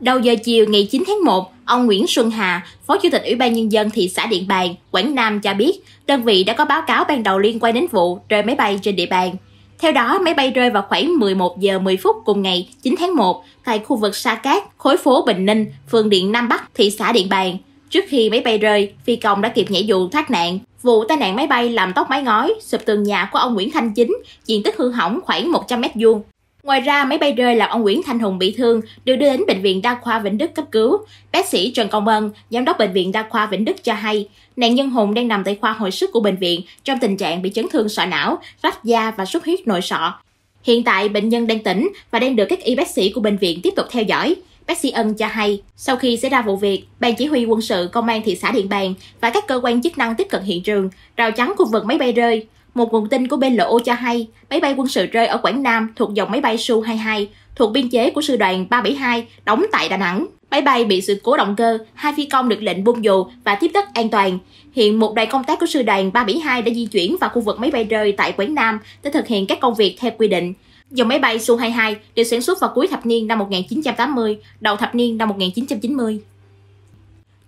Đầu giờ chiều ngày 9 tháng 1, ông Nguyễn Xuân Hà, Phó Chủ tịch Ủy ban Nhân dân thị xã Điện Bàn, Quảng Nam cho biết, đơn vị đã có báo cáo ban đầu liên quan đến vụ rơi máy bay trên địa bàn. Theo đó, máy bay rơi vào khoảng 11 giờ 10 phút cùng ngày 9 tháng 1 tại khu vực Sa Cát, khối phố Bình Ninh, phường Điện Nam Bắc, thị xã Điện Bàn. Trước khi máy bay rơi, phi công đã kịp nhảy dù thoát nạn. Vụ tai nạn máy bay làm tốc mái ngói, sụp tường nhà của ông Nguyễn Thanh Chính, diện tích hư hỏng khoảng 100 m vuông. Ngoài ra, máy bay rơi làm ông Nguyễn Thanh Hùng bị thương, được đưa đến Bệnh viện Đa khoa Vĩnh Đức cấp cứu. Bác sĩ Trần Công Ân, Giám đốc Bệnh viện Đa khoa Vĩnh Đức cho hay, nạn nhân Hùng đang nằm tại khoa hồi sức của bệnh viện trong tình trạng bị chấn thương sọ não, rách da và xuất huyết nội sọ. Hiện tại, bệnh nhân đang tỉnh và đang được các y bác sĩ của bệnh viện tiếp tục theo dõi. Bác sĩ Ân cho hay, sau khi xảy ra vụ việc, Ban Chỉ huy quân sự Công an thị xã Điện Bàn và các cơ quan chức năng tiếp cận hiện trường, rào chắn khu vực máy bay rơi. Một nguồn tin của bên lộ cho hay, máy bay quân sự rơi ở Quảng Nam thuộc dòng máy bay Su-22 thuộc biên chế của sư đoàn 372 đóng tại Đà Nẵng. Máy bay bị sự cố động cơ, hai phi công được lệnh buông dù và tiếp đất an toàn. Hiện một đoàn công tác của sư đoàn 372 đã di chuyển vào khu vực máy bay rơi tại Quảng Nam để thực hiện các công việc theo quy định. Dòng máy bay Su-22 được sản xuất vào cuối thập niên năm 1980, đầu thập niên năm 1990.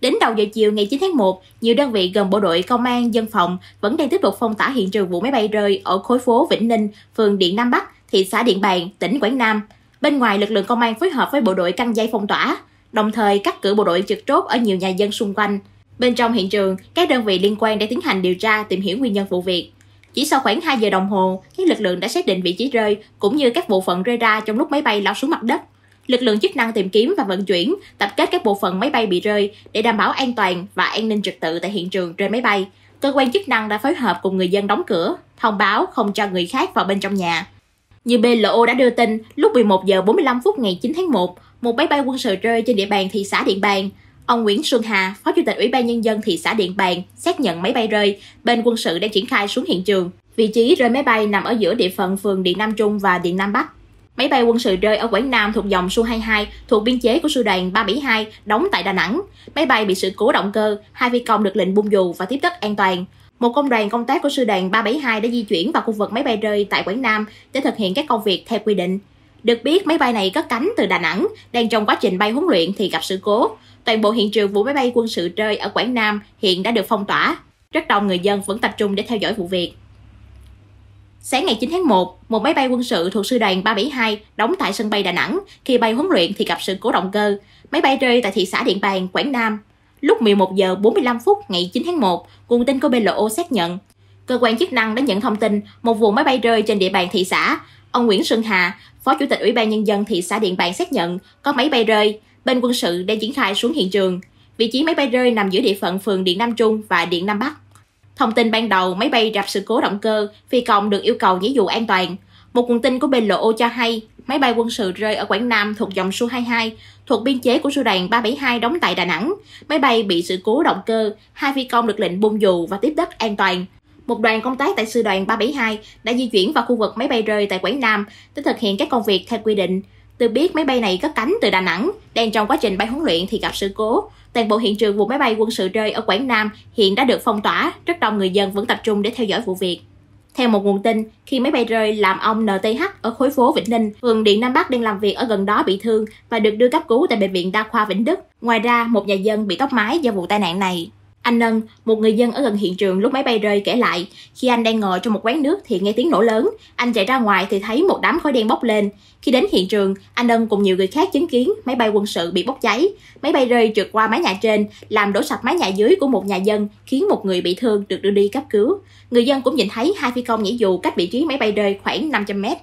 Đến đầu giờ chiều ngày 9 tháng 1, nhiều đơn vị gần bộ đội, công an, dân phòng vẫn đang tiếp tục phong tỏa hiện trường vụ máy bay rơi ở khối phố Vĩnh Ninh, phường Điện Nam Bắc, thị xã Điện Bàn, tỉnh Quảng Nam. Bên ngoài, lực lượng công an phối hợp với bộ đội căng dây phong tỏa, đồng thời cắt cử bộ đội trực chốt ở nhiều nhà dân xung quanh. Bên trong hiện trường, các đơn vị liên quan đã tiến hành điều tra tìm hiểu nguyên nhân vụ việc. Chỉ sau khoảng 2 giờ đồng hồ, các lực lượng đã xác định vị trí rơi cũng như các bộ phận rơi ra trong lúc máy bay lao xuống mặt đất lực lượng chức năng tìm kiếm và vận chuyển, tập kết các bộ phận máy bay bị rơi để đảm bảo an toàn và an ninh trật tự tại hiện trường rơi máy bay. Cơ quan chức năng đã phối hợp cùng người dân đóng cửa, thông báo không cho người khác vào bên trong nhà. Như BLO đã đưa tin, lúc 11 giờ 45 phút ngày 9 tháng 1, một máy bay quân sự rơi trên địa bàn thị xã Điện Bàn. Ông Nguyễn Xuân Hà, Phó Chủ tịch Ủy ban Nhân dân thị xã Điện Bàn, xác nhận máy bay rơi, bên quân sự đang triển khai xuống hiện trường. Vị trí rơi máy bay nằm ở giữa địa phận phường Điện Nam Trung và Điện Nam Bắc. Máy bay quân sự rơi ở Quảng Nam thuộc dòng Su-22 thuộc biên chế của sư đoàn 372 đóng tại Đà Nẵng. Máy bay bị sự cố động cơ, hai phi công được lệnh bung dù và tiếp đất an toàn. Một công đoàn công tác của sư đoàn 372 đã di chuyển vào khu vực máy bay rơi tại Quảng Nam để thực hiện các công việc theo quy định. Được biết, máy bay này cất cánh từ Đà Nẵng, đang trong quá trình bay huấn luyện thì gặp sự cố. Toàn bộ hiện trường vụ máy bay quân sự rơi ở Quảng Nam hiện đã được phong tỏa. Rất đông người dân vẫn tập trung để theo dõi vụ việc. Sáng ngày 9 tháng 1, một máy bay quân sự thuộc sư đoàn 372 đóng tại sân bay Đà Nẵng khi bay huấn luyện thì gặp sự cố động cơ. Máy bay rơi tại thị xã Điện Bàn, Quảng Nam. Lúc 11 giờ 45 phút ngày 9 tháng 1, nguồn tin của BLO xác nhận. Cơ quan chức năng đã nhận thông tin một vụ máy bay rơi trên địa bàn thị xã. Ông Nguyễn Xuân Hà, Phó Chủ tịch Ủy ban Nhân dân thị xã Điện Bàn xác nhận có máy bay rơi. Bên quân sự đang triển khai xuống hiện trường. Vị trí máy bay rơi nằm giữa địa phận phường Điện Nam Trung và Điện Nam Bắc. Thông tin ban đầu, máy bay gặp sự cố động cơ, phi công được yêu cầu giấy dù an toàn. Một nguồn tin của BLO cho hay, máy bay quân sự rơi ở Quảng Nam thuộc dòng Su-22, thuộc biên chế của sư đoàn 372 đóng tại Đà Nẵng. Máy bay bị sự cố động cơ, hai phi công được lệnh buông dù và tiếp đất an toàn. Một đoàn công tác tại sư đoàn 372 đã di chuyển vào khu vực máy bay rơi tại Quảng Nam để thực hiện các công việc theo quy định. Tôi biết máy bay này cất cánh từ Đà Nẵng, đang trong quá trình bay huấn luyện thì gặp sự cố. Toàn bộ hiện trường vụ máy bay quân sự rơi ở Quảng Nam hiện đã được phong tỏa, rất đông người dân vẫn tập trung để theo dõi vụ việc. Theo một nguồn tin, khi máy bay rơi làm ông NTH ở khối phố Vĩnh Ninh, phường Điện Nam Bắc đang làm việc ở gần đó bị thương và được đưa cấp cứu tại Bệnh viện Đa khoa Vĩnh Đức. Ngoài ra, một nhà dân bị tốc mái do vụ tai nạn này. Anh Ân, một người dân ở gần hiện trường lúc máy bay rơi kể lại, khi anh đang ngồi trong một quán nước thì nghe tiếng nổ lớn, anh chạy ra ngoài thì thấy một đám khói đen bốc lên. Khi đến hiện trường, anh Ân cùng nhiều người khác chứng kiến máy bay quân sự bị bốc cháy. Máy bay rơi trượt qua mái nhà trên, làm đổ sập mái nhà dưới của một nhà dân, khiến một người bị thương được đưa đi cấp cứu. Người dân cũng nhìn thấy hai phi công nhảy dù cách vị trí máy bay rơi khoảng 500 mét.